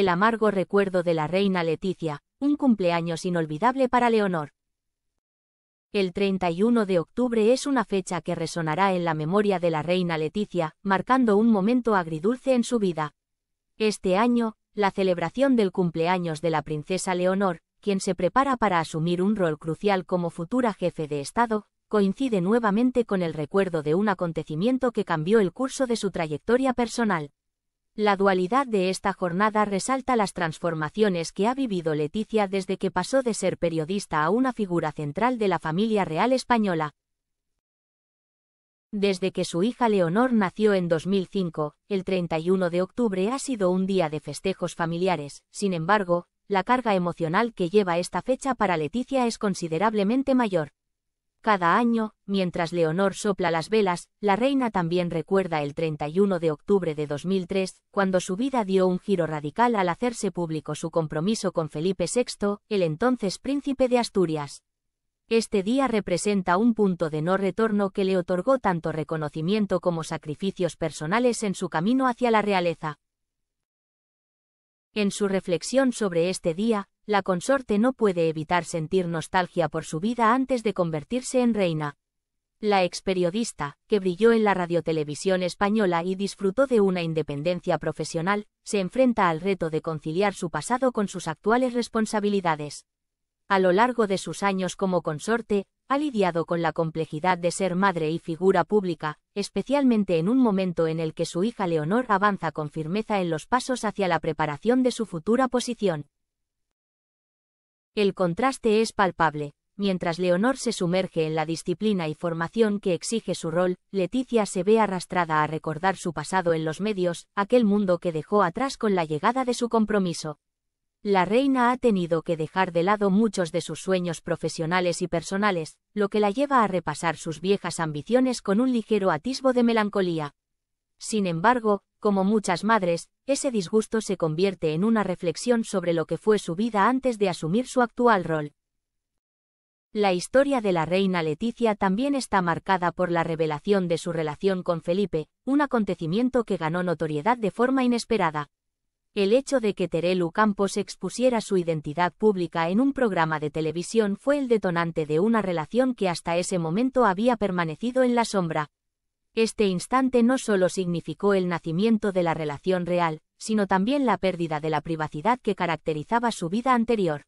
el amargo recuerdo de la reina Leticia, un cumpleaños inolvidable para Leonor. El 31 de octubre es una fecha que resonará en la memoria de la reina Leticia, marcando un momento agridulce en su vida. Este año, la celebración del cumpleaños de la princesa Leonor, quien se prepara para asumir un rol crucial como futura jefe de Estado, coincide nuevamente con el recuerdo de un acontecimiento que cambió el curso de su trayectoria personal. La dualidad de esta jornada resalta las transformaciones que ha vivido Leticia desde que pasó de ser periodista a una figura central de la familia real española. Desde que su hija Leonor nació en 2005, el 31 de octubre ha sido un día de festejos familiares, sin embargo, la carga emocional que lleva esta fecha para Leticia es considerablemente mayor. Cada año, mientras Leonor sopla las velas, la reina también recuerda el 31 de octubre de 2003, cuando su vida dio un giro radical al hacerse público su compromiso con Felipe VI, el entonces príncipe de Asturias. Este día representa un punto de no retorno que le otorgó tanto reconocimiento como sacrificios personales en su camino hacia la realeza. En su reflexión sobre este día, la consorte no puede evitar sentir nostalgia por su vida antes de convertirse en reina. La ex periodista, que brilló en la radiotelevisión española y disfrutó de una independencia profesional, se enfrenta al reto de conciliar su pasado con sus actuales responsabilidades. A lo largo de sus años como consorte, ha lidiado con la complejidad de ser madre y figura pública, especialmente en un momento en el que su hija Leonor avanza con firmeza en los pasos hacia la preparación de su futura posición. El contraste es palpable. Mientras Leonor se sumerge en la disciplina y formación que exige su rol, Leticia se ve arrastrada a recordar su pasado en los medios, aquel mundo que dejó atrás con la llegada de su compromiso. La reina ha tenido que dejar de lado muchos de sus sueños profesionales y personales, lo que la lleva a repasar sus viejas ambiciones con un ligero atisbo de melancolía. Sin embargo, como muchas madres, ese disgusto se convierte en una reflexión sobre lo que fue su vida antes de asumir su actual rol. La historia de la reina Leticia también está marcada por la revelación de su relación con Felipe, un acontecimiento que ganó notoriedad de forma inesperada. El hecho de que Terelu Campos expusiera su identidad pública en un programa de televisión fue el detonante de una relación que hasta ese momento había permanecido en la sombra. Este instante no solo significó el nacimiento de la relación real, sino también la pérdida de la privacidad que caracterizaba su vida anterior.